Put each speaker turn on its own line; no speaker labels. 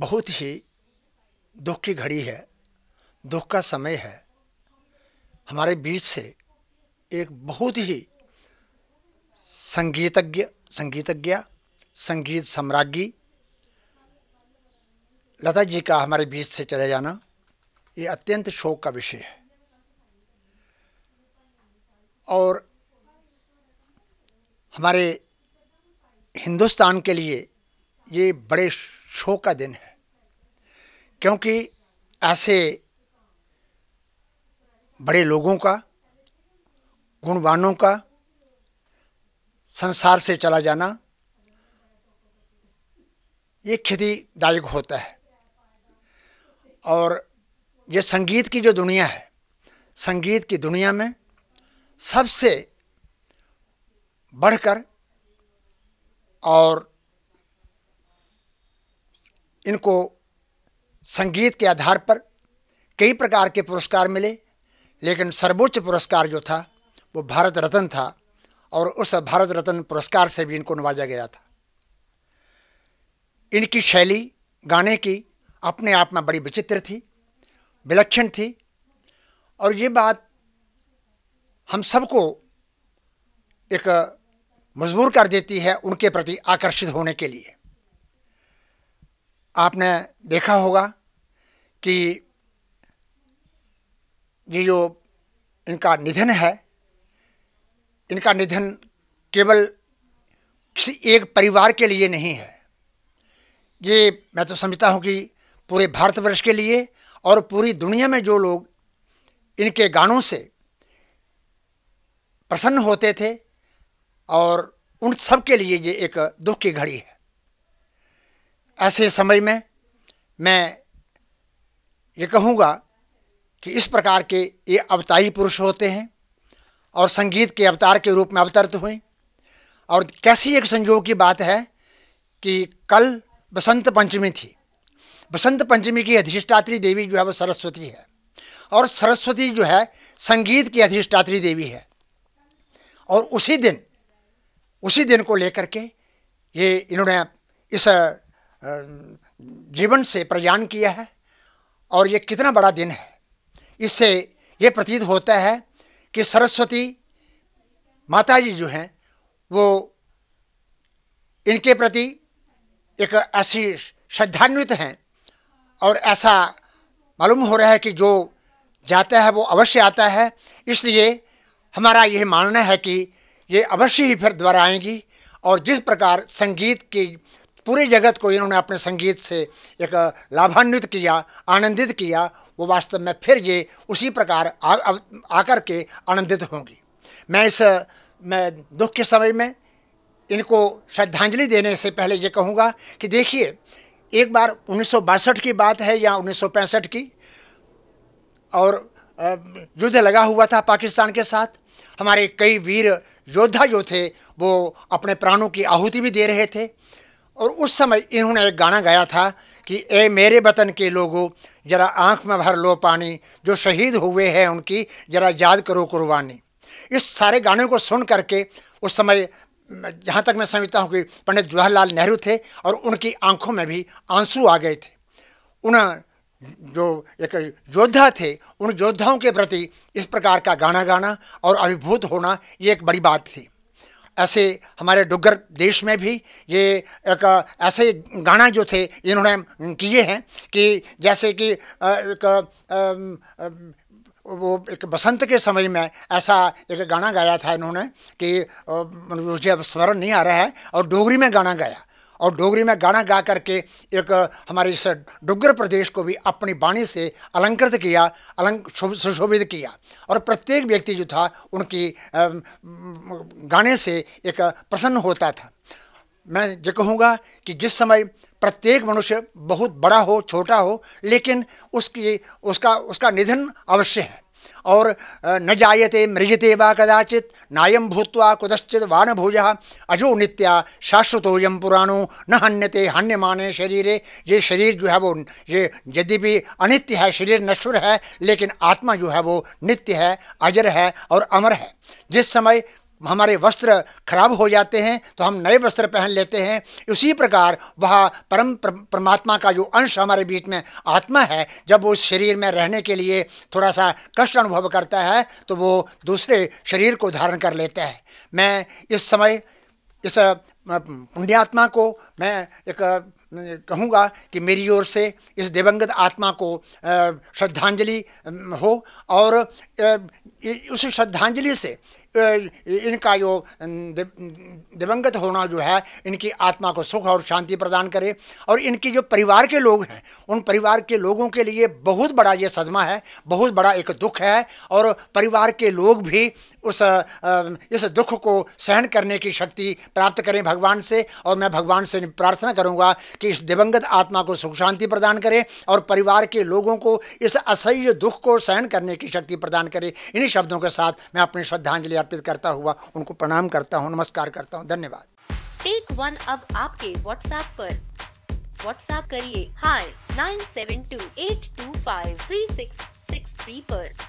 बहुत ही दुख की घड़ी है दुख का समय है हमारे बीच से एक बहुत ही संगीतज्ञ संगीतज्ञ संगीत सम्राज्ञी लता जी का हमारे बीच से चले जाना ये अत्यंत शोक का विषय है और हमारे हिंदुस्तान के लिए ये बड़े शोक का दिन है क्योंकि ऐसे बड़े लोगों का गुणवानों का संसार से चला जाना ये क्षतिदायक होता है और ये संगीत की जो दुनिया है संगीत की दुनिया में सबसे बढ़कर और इनको संगीत के आधार पर कई प्रकार के पुरस्कार मिले लेकिन सर्वोच्च पुरस्कार जो था वो भारत रत्न था और उस भारत रत्न पुरस्कार से भी इनको नवाजा गया था इनकी शैली गाने की अपने आप में बड़ी विचित्र थी विलक्षण थी और ये बात हम सबको एक मजबूर कर देती है उनके प्रति आकर्षित होने के लिए आपने देखा होगा कि ये जो इनका निधन है इनका निधन केवल किसी एक परिवार के लिए नहीं है ये मैं तो समझता हूँ कि पूरे भारतवर्ष के लिए और पूरी दुनिया में जो लोग इनके गानों से प्रसन्न होते थे और उन सब के लिए ये एक दुख की घड़ी है ऐसे समय में मैं ये कहूँगा कि इस प्रकार के ये अवताई पुरुष होते हैं और संगीत के अवतार के रूप में अवतरित हुए और कैसी एक संयोग की बात है कि कल बसंत पंचमी थी बसंत पंचमी की अधिष्ठात्री देवी जो है वो सरस्वती है और सरस्वती जो है संगीत की अधिष्ठात्री देवी है और उसी दिन उसी दिन को लेकर के ये इन्होंने इस जीवन से प्रयाण किया है और ये कितना बड़ा दिन है इससे ये प्रतीत होता है कि सरस्वती माता जी जो हैं वो इनके प्रति एक ऐसी श्रद्धान्वित हैं और ऐसा मालूम हो रहा है कि जो जाता है वो अवश्य आता है इसलिए हमारा यह मानना है कि ये अवश्य ही फिर द्वारा आएंगी और जिस प्रकार संगीत की पूरे जगत को इन्होंने अपने संगीत से एक लाभान्वित किया आनंदित किया वो वास्तव में फिर ये उसी प्रकार आ, आकर के आनंदित होंगी मैं इस मैं दुख के समय में इनको श्रद्धांजलि देने से पहले ये कहूँगा कि देखिए एक बार उन्नीस की बात है या उन्नीस की और युद्ध लगा हुआ था पाकिस्तान के साथ हमारे कई वीर योद्धा जो थे वो अपने प्राणों की आहुति भी दे रहे थे और उस समय इन्होंने एक गाना गाया था कि ए मेरे वतन के लोगों ज़रा आंख में भर लो पानी जो शहीद हुए हैं उनकी ज़रा याद करो कुर्बानी इस सारे गाने को सुन करके उस समय जहाँ तक मैं समझता हूँ कि पंडित जवाहरलाल नेहरू थे और उनकी आंखों में भी आंसू आ गए थे उन जो एक योद्धा थे उन योद्धाओं के प्रति इस प्रकार का गाना गाना और अभिभूत होना ये एक बड़ी बात थी ऐसे हमारे डुग्गर देश में भी ये एक ऐसे गाना जो थे इन्होंने किए हैं कि जैसे कि एक वो एक बसंत के समय में ऐसा एक गाना गाया था इन्होंने कि मुझे अब स्मरण नहीं आ रहा है और डोगरी में गाना गाया और डोगरी में गाना गा करके एक हमारे इस डुगर प्रदेश को भी अपनी वाणी से अलंकृत किया अलंक सुशोभित किया और प्रत्येक व्यक्ति जो था उनकी गाने से एक प्रसन्न होता था मैं ये कहूँगा कि जिस समय प्रत्येक मनुष्य बहुत बड़ा हो छोटा हो लेकिन उसकी उसका उसका निधन अवश्य है और न जायते मृजते वा कदाचित ना भूत्वा कुतश्चित वान भोज अजो नित्या शाश्वतोयम पुराणो न हन्यते हन्यमाने शरीरे ये शरीर जो है वो ये यदि भी अनित्य है शरीर नश्वर है लेकिन आत्मा जो है वो नित्य है अजर है और अमर है जिस समय हमारे वस्त्र खराब हो जाते हैं तो हम नए वस्त्र पहन लेते हैं उसी प्रकार वह परम परमात्मा का जो अंश हमारे बीच में आत्मा है जब वो शरीर में रहने के लिए थोड़ा सा कष्ट अनुभव करता है तो वो दूसरे शरीर को धारण कर लेता है मैं इस समय इस पुण्यात्मा को मैं एक कहूँगा कि मेरी ओर से इस दिवंगत आत्मा को श्रद्धांजलि हो और उस श्रद्धांजलि से इनका जो दिवंगत होना जो है इनकी आत्मा को सुख और शांति प्रदान करे और इनकी जो परिवार के लोग हैं उन परिवार के लोगों के लिए बहुत बड़ा ये सदमा है बहुत बड़ा एक दुख है और परिवार के लोग भी उस इस दुख को सहन करने की शक्ति प्राप्त करें भगवान से और मैं भगवान से प्रार्थना करूंगा कि इस दिवंगत आत्मा को सुख शांति प्रदान करें और परिवार के लोगों को इस असह्य दुख को सहन करने की शक्ति प्रदान करें इन इन्हीं शब्दों के साथ मैं अपनी श्रद्धांजलि अर्पित करता हुआ उनको प्रणाम करता हूँ नमस्कार करता हूँ धन्यवाद टेक वन अब आपके व्हाट्सएप पर व्हाट्सएप करिए hi nine seven two eight two five three six six three आरोप